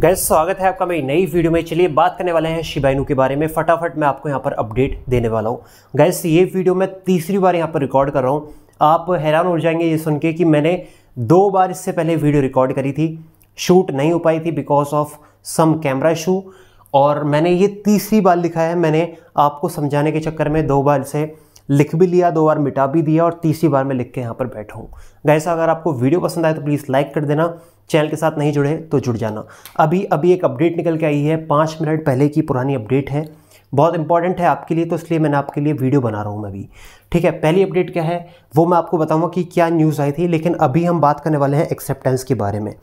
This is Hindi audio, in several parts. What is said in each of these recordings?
गैस स्वागत है आपका मेरी नई वीडियो में चलिए बात करने वाले हैं शिबाइनू के बारे में फटाफट मैं आपको यहाँ पर अपडेट देने वाला हूँ गैस ये वीडियो मैं तीसरी बार यहाँ पर रिकॉर्ड कर रहा हूँ आप हैरान हो जाएंगे ये सुन के कि मैंने दो बार इससे पहले वीडियो रिकॉर्ड करी थी शूट नहीं हो पाई थी because of some camera issue और मैंने ये तीसरी बार लिखा है मैंने आपको समझाने के चक्कर में दो बार से लिख भी लिया दो बार मिटा भी दिया और तीसरी बार मैं लिख के यहाँ पर बैठा हूँ गैसा अगर आपको वीडियो पसंद आए तो प्लीज़ लाइक कर देना चैनल के साथ नहीं जुड़े तो जुड़ जाना अभी अभी एक अपडेट निकल के आई है पाँच मिनट पहले की पुरानी अपडेट है बहुत इंपॉर्टेंट है आपके लिए तो इसलिए मैंने आपके लिए वीडियो बना रहा हूँ मैं भी ठीक है पहली अपडेट क्या है वो मैं आपको बताऊँगा कि क्या न्यूज़ आई थी लेकिन अभी हम बात करने वाले हैं एक्सेप्टेंस के बारे में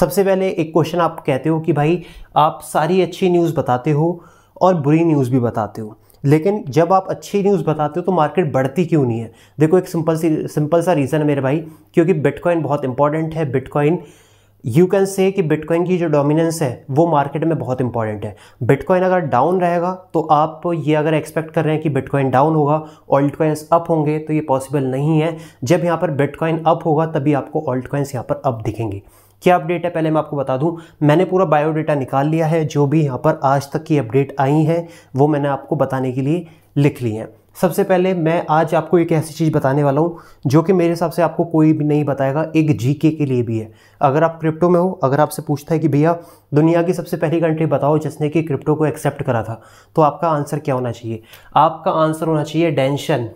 सबसे पहले एक क्वेश्चन आप कहते हो कि भाई आप सारी अच्छी न्यूज़ बताते हो और बुरी न्यूज़ भी बताते हो लेकिन जब आप अच्छी न्यूज़ बताते हो तो मार्केट बढ़ती क्यों नहीं है देखो एक सिंपल सी सिंपल सा रीज़न है मेरे भाई क्योंकि बिटकॉइन बहुत इंपॉर्टेंट है बिटकॉइन यू कैन से कि बिटकॉइन की जो डोमिनेंस है वो मार्केट में बहुत इंपॉर्टेंट है बिटकॉइन अगर डाउन रहेगा तो आप ये अगर एक्सपेक्ट कर रहे हैं कि बिटकॉइन डाउन होगा ऑल्ट कॉइन्स अप होंगे तो ये पॉसिबल नहीं है जब यहाँ पर बिटकॉइन अप होगा तभी आपको ऑल्ट कॉइन्स यहाँ पर अप दिखेंगे क्या अपडेट है पहले मैं आपको बता दूं मैंने पूरा बायोडाटा निकाल लिया है जो भी यहाँ पर आज तक की अपडेट आई है वो मैंने आपको बताने के लिए लिख ली है सबसे पहले मैं आज आपको एक ऐसी चीज़ बताने वाला हूँ जो कि मेरे हिसाब से आपको कोई भी नहीं बताएगा एक जीके के लिए भी है अगर आप क्रिप्टो में हो अगर आपसे पूछता है कि भैया दुनिया की सबसे पहली कंट्री बताओ जिसने कि क्रिप्टो को एक्सेप्ट करा था तो आपका आंसर क्या होना चाहिए आपका आंसर होना चाहिए डेंशन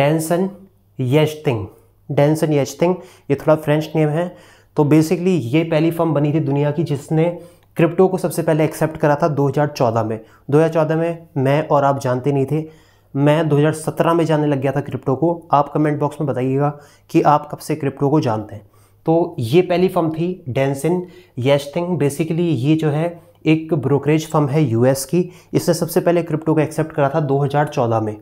डेंसन थिंग डेंसन थिंग ये थोड़ा फ्रेंच नेम है तो बेसिकली ये पहली फर्म बनी थी दुनिया की जिसने क्रिप्टो को सबसे पहले एक्सेप्ट करा था 2014 में 2014 में मैं और आप जानते नहीं थे मैं 2017 में जाने लग गया था क्रिप्टो को आप कमेंट बॉक्स में बताइएगा कि आप कब से क्रिप्टो को जानते हैं तो ये पहली फर्म थी डेंसिन थिंग बेसिकली ये जो है एक ब्रोकरेज फर्म है यूएस की इसने सबसे पहले क्रिप्टो को एक्सेप्ट करा था 2014 में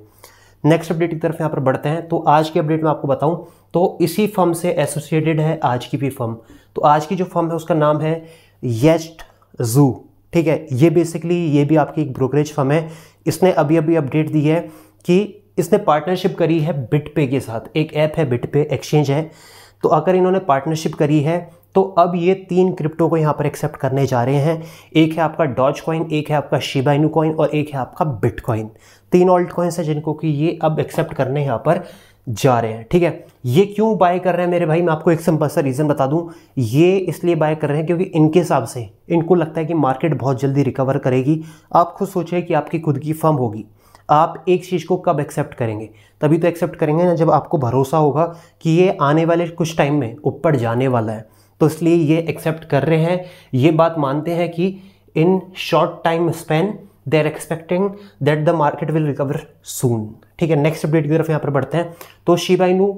नेक्स्ट अपडेट की तरफ यहाँ पर बढ़ते हैं तो आज की अपडेट में आपको बताऊँ तो इसी फर्म से एसोसिएटेड है आज की भी फर्म तो आज की जो फर्म है उसका नाम है येस्ट जू ठीक है ये बेसिकली ये भी आपकी एक ब्रोकरेज फर्म है इसने अभी अभी अपडेट दी है कि इसने पार्टनरशिप करी है बिट पे के साथ एक ऐप है बिट पे एक्सचेंज है तो अगर इन्होंने पार्टनरशिप करी है तो अब ये तीन क्रिप्टो को यहाँ पर एक्सेप्ट करने जा रहे हैं एक है आपका डॉज कॉइन एक है आपका शिबाइनू कॉइन और एक है आपका बिटकॉइन तीन ऑल्ट कॉइन्स हैं जिनको कि ये अब एक्सेप्ट करने यहाँ पर जा रहे हैं ठीक है ये क्यों बाय कर रहे हैं मेरे भाई मैं आपको एक सिंपल सा रीज़न बता दूं ये इसलिए बाय कर रहे हैं क्योंकि इनके हिसाब से इनको लगता है कि मार्केट बहुत जल्दी रिकवर करेगी आप खुद सोचें कि आपकी खुद की फर्म होगी आप एक चीज़ को कब एक्सेप्ट करेंगे तभी तो एक्सेप्ट करेंगे ना जब आपको भरोसा होगा कि ये आने वाले कुछ टाइम में ऊपर जाने वाला है तो इसलिए ये एक्सेप्ट कर रहे हैं ये बात मानते हैं कि in short time span they are expecting that the market will recover soon ठीक है नेक्स्ट अपडेट की तरफ यहाँ पर बढ़ते हैं तो शिबाइनू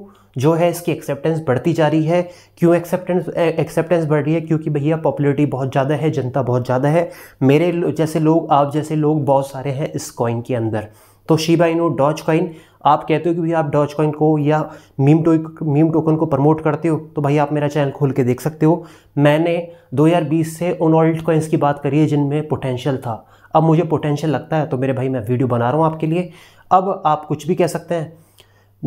जो है इसकी एक्सेप्टेंस बढ़ती जा रही है क्यों एक्सेप्टेंस एक्सेप्टेंस बढ़ रही है क्योंकि भैया पॉपुलरिटी बहुत ज़्यादा है जनता बहुत ज़्यादा है मेरे जैसे लोग आप जैसे लोग बहुत सारे हैं इस कॉइन के अंदर तो शिबा इनो डॉच कॉइन आप कहते हो कि भैया आप डॉच कॉइन को या मीम टो मीम टोकन को प्रमोट करते हो तो भाई आप मेरा चैनल खोल के देख सकते हो मैंने 2020 से उन ऑल्ट कॉइन्स की बात करी है जिनमें पोटेंशियल था अब मुझे पोटेंशियल लगता है तो मेरे भाई मैं वीडियो बना रहा हूँ आपके लिए अब आप कुछ भी कह सकते हैं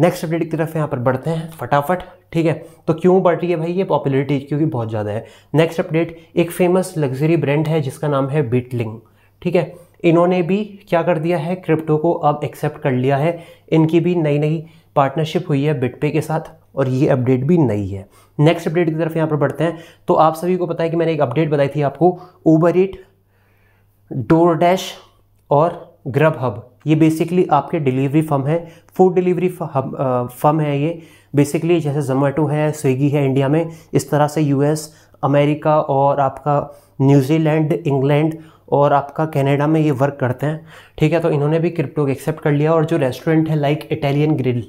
नेक्स्ट अपडेट की तरफ यहाँ पर बढ़ते हैं फटाफट ठीक है तो क्यों बढ़ रही है भाई ये पॉपुलरिटी क्योंकि बहुत ज़्यादा है नेक्स्ट अपडेट एक फेमस लग्जरी ब्रांड है जिसका नाम है बीटलिंग ठीक है इन्होंने भी क्या कर दिया है क्रिप्टो को अब एक्सेप्ट कर लिया है इनकी भी नई नई पार्टनरशिप हुई है बिटपे के साथ और ये अपडेट भी नई है नेक्स्ट अपडेट की तरफ यहाँ पर बढ़ते हैं तो आप सभी को पता है कि मैंने एक अपडेट बताई थी आपको ऊबर ईट डोर डैश और ग्रब हब ये बेसिकली आपके डिलीवरी फर्म है फूड डिलीवरी फर्म है ये बेसिकली जैसे जोमेटो है स्विगी है इंडिया में इस तरह से यूएस अमेरिका और आपका न्यूजीलैंड इंग्लैंड और आपका कनाडा में ये वर्क करते हैं ठीक है तो इन्होंने भी क्रिप्टो को एक्सेप्ट कर लिया और जो रेस्टोरेंट है लाइक इटालियन ग्रिल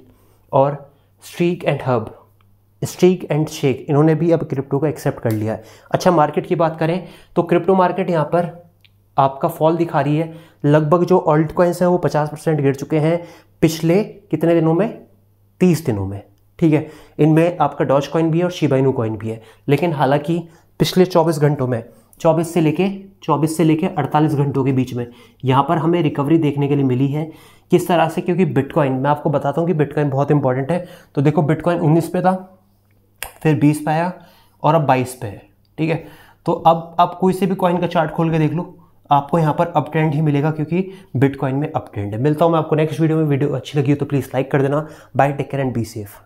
और steak and hub steak and shake इन्होंने भी अब क्रिप्टो को एक्सेप्ट कर लिया है अच्छा मार्केट की बात करें तो क्रिप्टो मार्केट यहाँ पर आपका फॉल दिखा रही है लगभग जो ऑल्ट कॉइन्स हैं वो पचास परसेंट गिर चुके हैं पिछले कितने दिनों में तीस दिनों में ठीक है इनमें आपका डॉज कॉइन भी है और शिबाइनू कॉइन भी है लेकिन हालांकि पिछले 24 घंटों में 24 से लेके 24 से लेके 48 घंटों के बीच में यहाँ पर हमें रिकवरी देखने के लिए मिली है किस तरह से क्योंकि बिटकॉइन मैं आपको बताता हूँ कि बिटकॉइन बहुत इंपॉर्टेंट है तो देखो बिटकॉइन उन्नीस पे था फिर बीस पे आया और अब बाईस पे है ठीक है तो अब आप कोई से भी कॉइन का चार्ट खोल के देख लो आपको यहाँ पर अपट्रेंड ही मिलेगा क्योंकि बिटकॉइन में अप ट्रेंड है मिलता हूँ मैं आपको नेक्स्ट वीडियो में वीडियो अच्छी लगी हो तो प्लीज़ लाइक कर देना bye take care and be safe